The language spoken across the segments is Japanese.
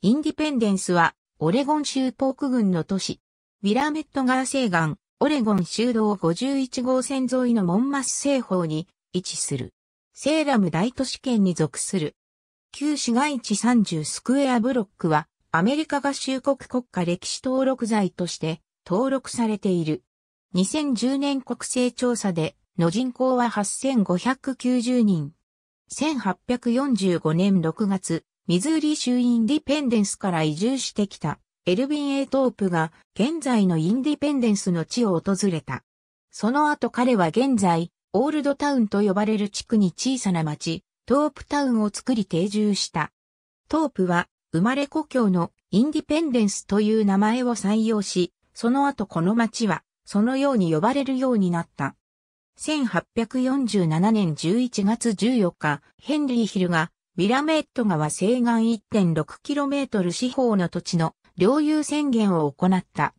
インディペンデンスは、オレゴン州ポーク郡の都市。ウィラメットガー西岸、オレゴン州道51号線沿いのモンマス西方に位置する。セーラム大都市圏に属する。旧市街地30スクエアブロックは、アメリカ合衆国国家歴史登録財として登録されている。2010年国勢調査で、の人口は8590人。1845年6月、ミズーリ州インディペンデンスから移住してきたエルヴィン・エイトープが現在のインディペンデンスの地を訪れた。その後彼は現在、オールドタウンと呼ばれる地区に小さな町、トープタウンを作り定住した。トープは生まれ故郷のインディペンデンスという名前を採用し、その後この町はそのように呼ばれるようになった。1847年11月14日、ヘンリー・ヒルがィラメット川西岸 1.6km 四方の土地の領有宣言を行った。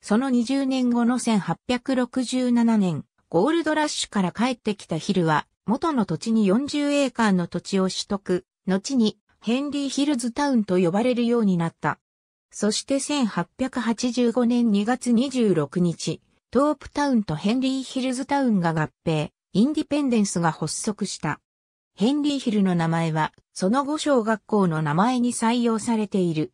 その20年後の1867年、ゴールドラッシュから帰ってきたヒルは、元の土地に40エーカーの土地を取得、後にヘンリーヒルズタウンと呼ばれるようになった。そして1885年2月26日、トープタウンとヘンリーヒルズタウンが合併、インディペンデンスが発足した。ヘンリーヒルの名前は、その後小学校の名前に採用されている。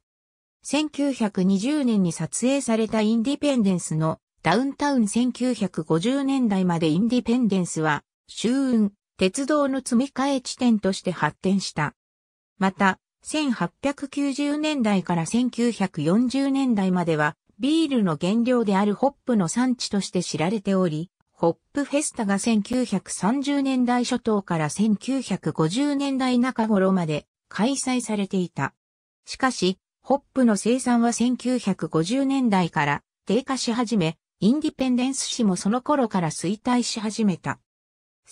1920年に撮影されたインディペンデンスのダウンタウン1950年代までインディペンデンスは、周運、鉄道の積み替え地点として発展した。また、1890年代から1940年代までは、ビールの原料であるホップの産地として知られており、ホップフェスタが1930年代初頭から1950年代中頃まで開催されていた。しかし、ホップの生産は1950年代から低下し始め、インディペンデンス市もその頃から衰退し始めた。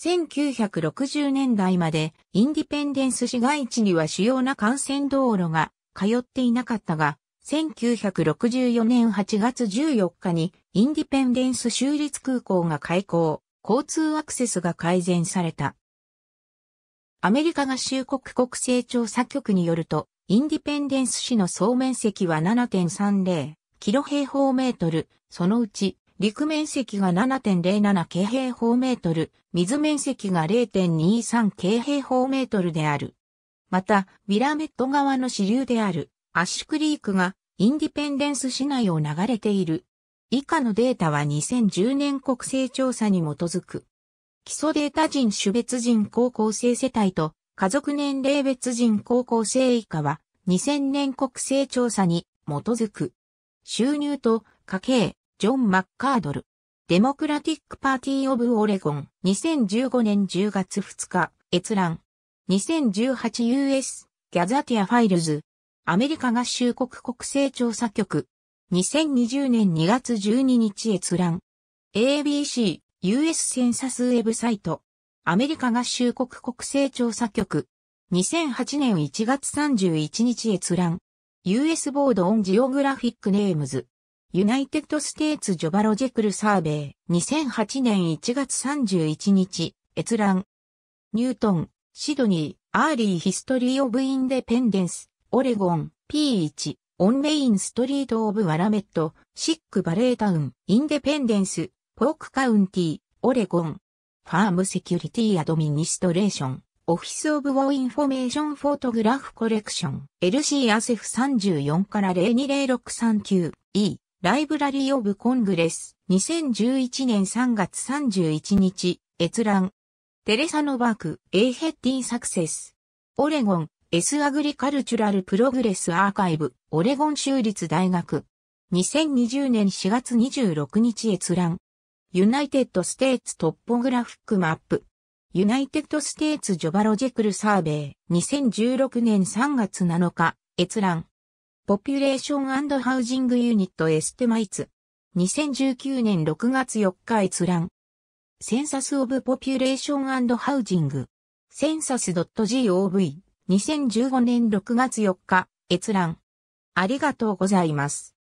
1960年代までインディペンデンス市街地には主要な幹線道路が通っていなかったが、1964年8月14日にインディペンデンス州立空港が開港、交通アクセスが改善された。アメリカ合衆国国勢調査局によると、インディペンデンス市の総面積は7.30キロ平方メートル、そのうち陸面積が7.07京平方メートル、水面積が0.23京平方メートルである。また、ィラメット川の支流であるアッシュクリークがインディペンデンス市内を流れている。以下のデータは2010年国勢調査に基づく。基礎データ人種別人高校生世帯と家族年齢別人高校生以下は2000年国勢調査に基づく。収入と家計、ジョン・マッカードル。デモクラティック・パーティー・オブ・オレゴン。2015年10月2日、閲覧。2018US、ギャザティア・ファイルズ。アメリカ合衆国国勢調査局。2020年2月12日閲覧。ABC、US センサスウェブサイト。アメリカ合衆国国勢調査局。2008年1月31日閲覧。US ボードオンジオグラフィックネームズ。ユナイテッドステーツジョバロジェクルサーベイ。2008年1月31日閲覧。ニュートン、シドニー、アーリーヒストリーオブインデペンデンス。オレゴン、P1、オンメインストリートオブワラメット、シックバレータウン、インデペンデンス、ポークカウンティ、オレゴン、ファームセキュリティアドミニストレーション、オフィスオブウォーインフォメーションフォトグラフコレクション、LC アセフ34から 020639E、ライブラリーオブコングレス、2011年3月31日、閲覧。テレサノバーク、A ヘッディンサクセス。オレゴン、エスアグリカルチュラルプログレスアーカイブ、オレゴン州立大学。2020年4月26日閲覧。ユナイテッドステーツトッポグラフックマップ。ユナイテッドステーツジョバロジェクルサーベイ。2016年3月7日、閲覧。ポピュレーションハウジングユニットエステマイツ。2019年6月4日閲覧。センサスオブポピュレーションハウジング。センサス .gov。2015年6月4日、閲覧。ありがとうございます。